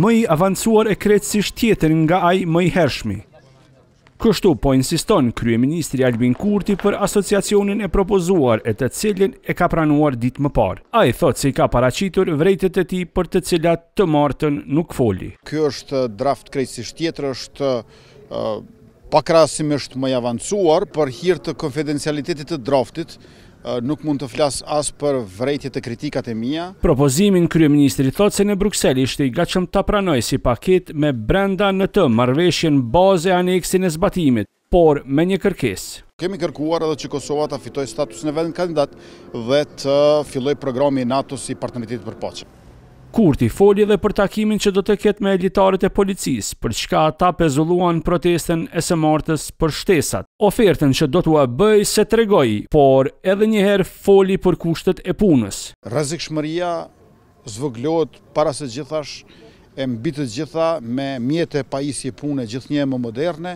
Më i avancuar e krejtësisht tjetër nga ai më i hershmi. Kështu po insiston Kryeministri Albin Kurti për asociacionin e propozuar e të cilin e ka pranuar ditë më parë. A i thotë se i ka paracitur vrejtet e ti për të cilat të martën nuk foli. Kjo është draft krejtësisht tjetër është uh, pakrasimisht më i avancuar për hirtë konfidencialitetit të draftit, nuk mund të flas as për vrejtje të kritikat e mija. Propozimin krye ministri thotë se në Bruxelles ishte i gatshëm të pranoj si paket me brenda në të marveshjen baze aneksin e zbatimit por me një kërkes. Kemi kërkuar edhe që Kosova të fitoj status në vend kandidat dhe të filloj programi NATO si partneritit për poqëm. Kurti foli dhe për takimin që do të ketë me elitarit e policisë, për çka ata pezulluan protestën e së martës për shtesat. Ofertën që do t'ua bëj se tregoi, por edhe një herë foli për kushtet e punës. Rrezikshmëria zvoglohet para së gjithash e mbi të gjitha me mjete pajisje pune gjithnjë më moderne.